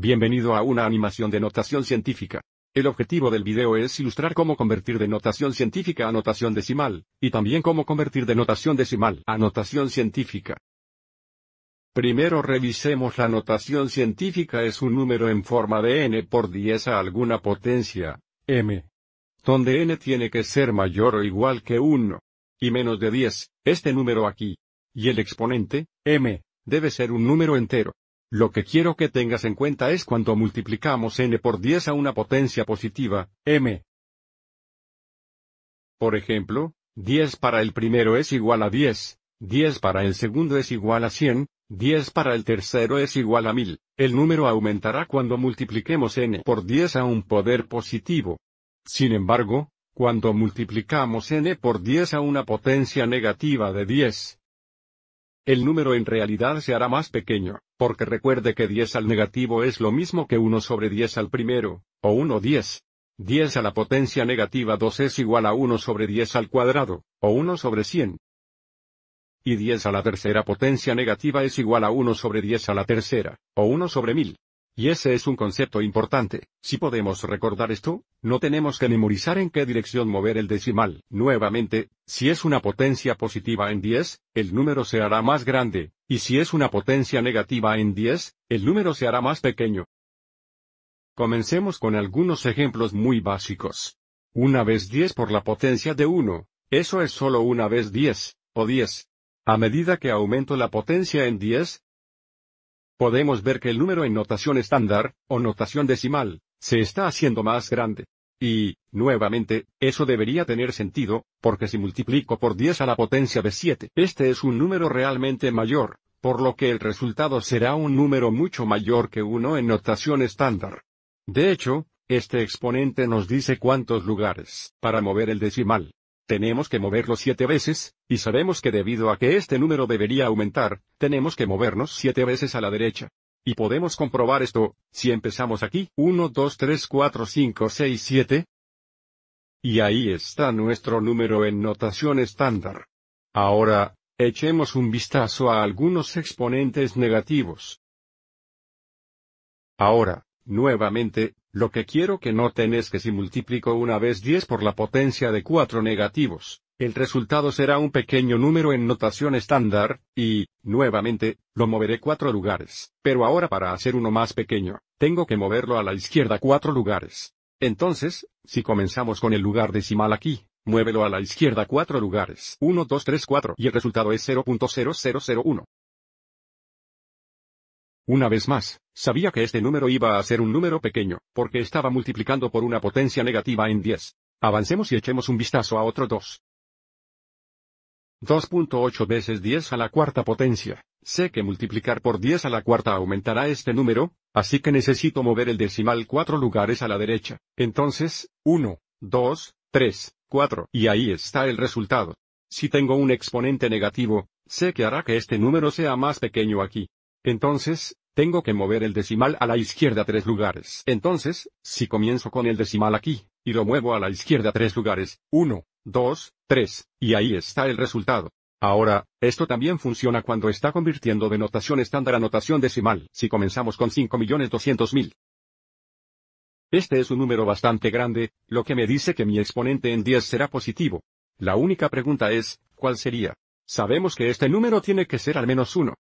Bienvenido a una animación de notación científica. El objetivo del video es ilustrar cómo convertir de notación científica a notación decimal, y también cómo convertir de notación decimal a notación científica. Primero revisemos la notación científica es un número en forma de n por 10 a alguna potencia, m, donde n tiene que ser mayor o igual que 1, y menos de 10, este número aquí, y el exponente, m, debe ser un número entero. Lo que quiero que tengas en cuenta es cuando multiplicamos n por 10 a una potencia positiva, m. Por ejemplo, 10 para el primero es igual a 10, 10 para el segundo es igual a 100, 10 para el tercero es igual a 1000. El número aumentará cuando multipliquemos n por 10 a un poder positivo. Sin embargo, cuando multiplicamos n por 10 a una potencia negativa de 10, el número en realidad se hará más pequeño, porque recuerde que 10 al negativo es lo mismo que 1 sobre 10 al primero, o 1 10. 10 a la potencia negativa 2 es igual a 1 sobre 10 al cuadrado, o 1 sobre 100. Y 10 a la tercera potencia negativa es igual a 1 sobre 10 a la tercera, o 1 sobre 1000. Y ese es un concepto importante, si podemos recordar esto, no tenemos que memorizar en qué dirección mover el decimal. Nuevamente, si es una potencia positiva en 10, el número se hará más grande, y si es una potencia negativa en 10, el número se hará más pequeño. Comencemos con algunos ejemplos muy básicos. Una vez 10 por la potencia de 1, eso es solo una vez 10, o 10. A medida que aumento la potencia en 10, podemos ver que el número en notación estándar, o notación decimal, se está haciendo más grande. Y, nuevamente, eso debería tener sentido, porque si multiplico por 10 a la potencia de 7, este es un número realmente mayor, por lo que el resultado será un número mucho mayor que uno en notación estándar. De hecho, este exponente nos dice cuántos lugares para mover el decimal tenemos que moverlo siete veces, y sabemos que debido a que este número debería aumentar, tenemos que movernos siete veces a la derecha. Y podemos comprobar esto, si empezamos aquí, 1, 2, 3, 4, 5, 6, 7. Y ahí está nuestro número en notación estándar. Ahora, echemos un vistazo a algunos exponentes negativos. Ahora, nuevamente, lo que quiero que noten es que si multiplico una vez 10 por la potencia de 4 negativos, el resultado será un pequeño número en notación estándar, y, nuevamente, lo moveré 4 lugares. Pero ahora para hacer uno más pequeño, tengo que moverlo a la izquierda 4 lugares. Entonces, si comenzamos con el lugar decimal aquí, muévelo a la izquierda 4 lugares. 1, 2, 3, 4. Y el resultado es 0.0001. Una vez más, sabía que este número iba a ser un número pequeño, porque estaba multiplicando por una potencia negativa en 10. Avancemos y echemos un vistazo a otro 2. 2.8 veces 10 a la cuarta potencia. Sé que multiplicar por 10 a la cuarta aumentará este número, así que necesito mover el decimal cuatro lugares a la derecha. Entonces, 1, 2, 3, 4, y ahí está el resultado. Si tengo un exponente negativo, sé que hará que este número sea más pequeño aquí. Entonces, tengo que mover el decimal a la izquierda tres lugares. Entonces, si comienzo con el decimal aquí, y lo muevo a la izquierda tres lugares, 1, 2, 3, y ahí está el resultado. Ahora, esto también funciona cuando está convirtiendo de notación estándar a notación decimal, si comenzamos con 5.200.000. Este es un número bastante grande, lo que me dice que mi exponente en 10 será positivo. La única pregunta es, ¿cuál sería? Sabemos que este número tiene que ser al menos 1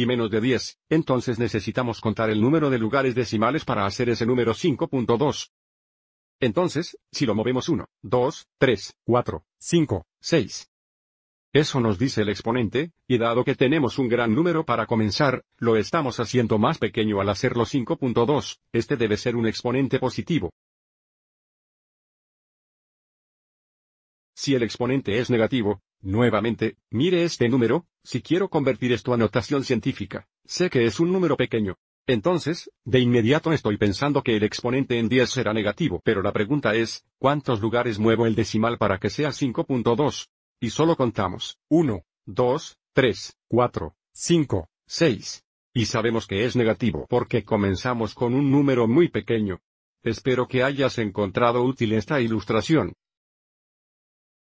y menos de 10, entonces necesitamos contar el número de lugares decimales para hacer ese número 5.2. Entonces, si lo movemos 1, 2, 3, 4, 5, 6. Eso nos dice el exponente, y dado que tenemos un gran número para comenzar, lo estamos haciendo más pequeño al hacerlo 5.2, este debe ser un exponente positivo. Si el exponente es negativo, nuevamente, mire este número, si quiero convertir esto a notación científica, sé que es un número pequeño. Entonces, de inmediato estoy pensando que el exponente en 10 será negativo, pero la pregunta es, ¿cuántos lugares muevo el decimal para que sea 5.2? Y solo contamos, 1, 2, 3, 4, 5, 6. Y sabemos que es negativo porque comenzamos con un número muy pequeño. Espero que hayas encontrado útil esta ilustración.